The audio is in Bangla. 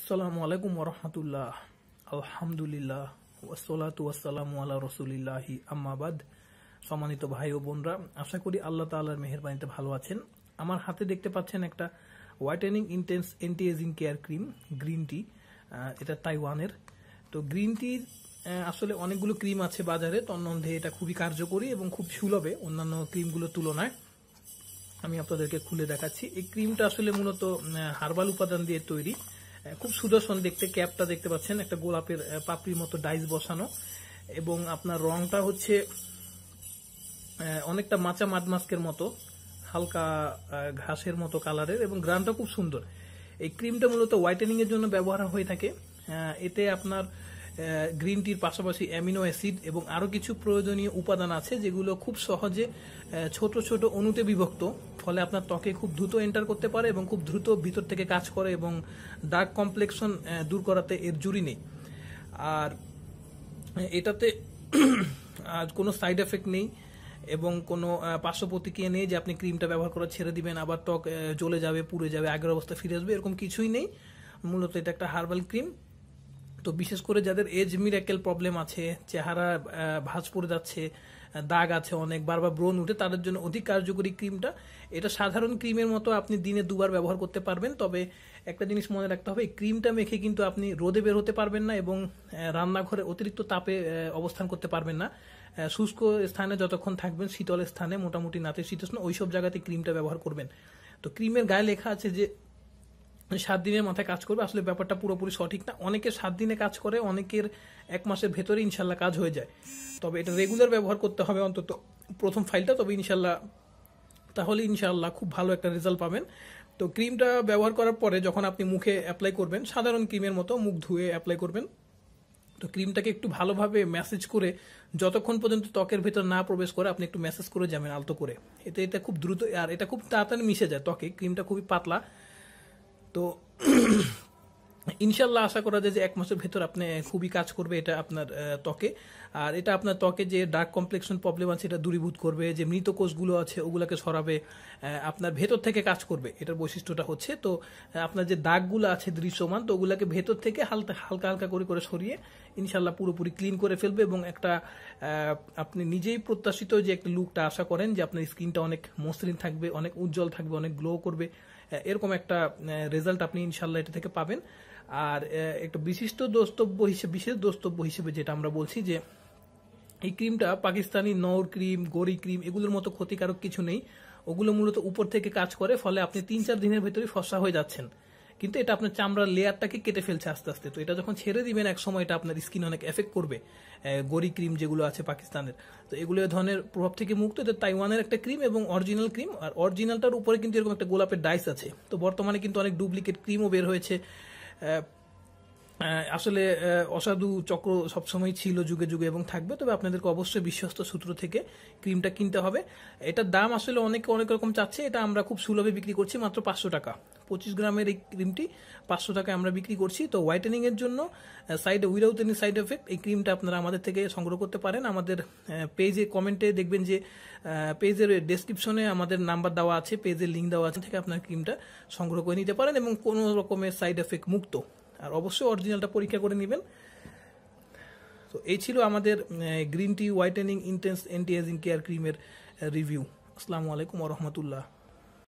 আসসালামু আলাইকুম ওরহমতুল্লাহ আলহামদুলিল্লাহ ওয়াসলাতু ওয়াসালামু আলা রসুলিল্লাহি আম্মাবাদ সম্মানিত ভাই ও বোনরা আশা করি আল্লাহ তাল্লাহর মেহরবানিতে ভালো আছেন আমার হাতে দেখতে পাচ্ছেন একটা whitening intense anti ageing care cream green tea এটা তাইওয়ানের তো গ্রিন টি আসলে অনেকগুলো ক্রিম আছে বাজারে তন্মধ্যে এটা খুবই কার্যকরী এবং খুব সুলভে অন্যান্য ক্রিমগুলোর তুলনায় আমি আপনাদেরকে খুলে দেখাচ্ছি এই ক্রিমটা আসলে মূলত হার্বাল উপাদান দিয়ে তৈরি খুব সুদর্শন দেখতে ক্যাপটা দেখতে পাচ্ছেন একটা গোলাপের পাপড়ির মতো ডাইস বসানো এবং আপনার রংটা হচ্ছে অনেকটা মাচা মাদমাস্কের মতো হালকা ঘাসের মতো কালারের এবং গ্রানটা খুব সুন্দর এই ক্রিমটা মূলত হোয়াইটেনিং এর জন্য ব্যবহার হয়ে থাকে এতে আপনার গ্রিন টির পাশাপাশি অ্যামিনো অ্যাসিড এবং আরও কিছু প্রয়োজনীয় উপাদান আছে যেগুলো খুব সহজে ছোট ছোট অণুতে বিভক্ত ফলে আপনার ত্বকে খুব দ্রুত এন্টার করতে পারে এবং খুব দ্রুত ভিতর থেকে কাজ করে এবং ডার্ক কমপ্লেকশন দূর করাতে এর জুড়ি নেই আর এটাতে আর কোনো সাইড এফেক্ট নেই এবং কোনো পার্শ্ব প্রতিক্রিয়া নেই যে আপনি ক্রিমটা ব্যবহার করে ছেড়ে দিবেন আবার ত্বক জ্বলে যাবে পুড়ে যাবে আগের অবস্থা ফিরে আসবে এরকম কিছুই নেই মূলত এটা একটা হার্বাল ক্রিম তো বিশেষ করে যাদের এজ মিরাকেল প্রবলেম আছে চেহারা ভাঁজ পড়ে যাচ্ছে দাগ আছে অনেক বারবার ব্রণ উঠে তাদের জন্য অধিক কার্যকরী ক্রিমটা এটা সাধারণ ক্রিমের মতো আপনি দিনে দুবার ব্যবহার করতে পারবেন তবে একটা জিনিস মনে রাখতে হবে ক্রিমটা মেখে কিন্তু আপনি রোদে বের হতে পারবেন না এবং রান্নাঘরে অতিরিক্ত তাপে অবস্থান করতে পারবেন না শুষ্ক স্থানে যতক্ষণ থাকবেন শীতল স্থানে মোটামুটি নাতে ওই ওইসব জায়গাতে ক্রিমটা ব্যবহার করবেন তো ক্রিমের গায়ে লেখা আছে যে সাত দিনের মাথায় কাজ করবে আসলে ব্যাপারটা পুরোপুরি সঠিক না অনেকে সাত দিনে কাজ করে অনেকের এক মাসের ভেতরে ইনশাল্লাহ কাজ হয়ে যায় তবে এটা রেগুলার ব্যবহার করতে হবে অন্তত প্রথম ফাইলটা তবে ইনশাল্লাহ তাহলে ইনশাল্লাহ খুব ভালো একটা রেজাল্ট পাবেন তো ক্রিমটা ব্যবহার করার পরে যখন আপনি মুখে অ্যাপ্লাই করবেন সাধারণ ক্রিমের মতো মুখ ধুয়ে অ্যাপ্লাই করবেন তো ক্রিমটাকে একটু ভালোভাবে ম্যাসেজ করে যতক্ষণ পর্যন্ত ত্বকের ভেতর না প্রবেশ করে আপনি একটু ম্যাসেজ করে যাবেন আলতো করে এতে এটা খুব দ্রুত আর এটা খুব তাড়াতাড়ি মিশে যায় ত্বকে ক্রিমটা খুবই পাতলা তো ইনশাল্লাহ আশা করা যায় যে এক মাসের ভেতর আপনি খুবই কাজ করবে এটা আপনার ত্বকে আর এটা আপনার ত্বকে যে ডার্ক কমপ্লেক্সন প্রবলেম আছে এটা দূরীভূত করবে যে মৃত কোষগুলো আছে ওগুলোকে সরাবে আপনার ভেতর থেকে কাজ করবে এটার বৈশিষ্ট্যটা হচ্ছে তো আপনার যে দাগগুলো আছে দৃশ্যমান তো ওগুলোকে ভেতর থেকে হালকা হালকা হালকা করে করে সরিয়ে ইনশাল্লাহ পুরোপুরি ক্লিন করে ফেলবে এবং একটা আপনি নিজেই প্রত্যাশিত যে একটা লুকটা আশা করেন যে আপনার স্কিনটা অনেক মসৃণ থাকবে অনেক উজ্জ্বল থাকবে অনেক গ্লো করবে এরকম একটা রেজাল্ট আপনি ইনশাল্লাহ এটা থেকে পাবেন আর একটা বিশিষ্ট দোস্তব্য হিসেবে বিশেষ দোস্তব্য হিসেবে যেটা আমরা বলছি যে এই ক্রিমটা পাকিস্তানি নর ক্রিম গড়ি ক্রিম এগুলোর মতো ক্ষতিকারক কিছু নেই ওগুলো মূলত উপর থেকে কাজ করে ফলে আপনি তিন চার দিনের ভেতরে ফসা হয়ে যাচ্ছেন কিন্তু এটা আপনার চামড়ার লেয়ারটাকে কেটে ফেলছে আস্তে আস্তে তো এটা যখন ছেড়ে দিবেন এক সময় এটা আপনার স্কিন অনেক এফেক্ট করবে গরি ক্রিম যেগুলো আছে পাকিস্তানের তো এগুলো ধরনের প্রভাব থেকে মুক্ত এটা তাইওয়ানের একটা ক্রিম এবং অরিজিনাল ক্রিম আর অরিজিনালটার উপরে কিন্তু এরকম একটা গোলাপের ডাইস আছে তো বর্তমানে কিন্তু অনেক ডুপ্লিকেট ক্রিমও বের হয়েছে আসলে অসাধু চক্র সবসময় ছিল যুগে যুগে এবং থাকবে তবে আপনাদেরকে অবশ্যই বিশ্বস্ত সূত্র থেকে ক্রিমটা কিনতে হবে এটার দাম আসলে অনেকে অনেক রকম চাচ্ছে এটা আমরা খুব সুলভে বিক্রি করছি মাত্র পাঁচশো টাকা পঁচিশ গ্রামের এই ক্রিমটি পাঁচশো টাকায় আমরা বিক্রি করছি তো এর জন্য side without any side effect এই ক্রিমটা আপনারা আমাদের থেকে সংগ্রহ করতে পারেন আমাদের পেজে কমেন্টে দেখবেন যে পেজের ডেসক্রিপশনে আমাদের নাম্বার দেওয়া আছে পেজের লিঙ্ক দেওয়া আছে থেকে আপনার ক্রিমটা সংগ্রহ করে নিতে পারেন এবং কোনো রকমের সাইড এফেক্ট মুক্ত আর অবশ্যই অরিজিনালটা পরীক্ষা করে নেবেন তো এই ছিল আমাদের green tea whitening intense anti ageing care ক্রিমের রিভিউ আসসালামু আলাইকুম রহমতুল্লাহ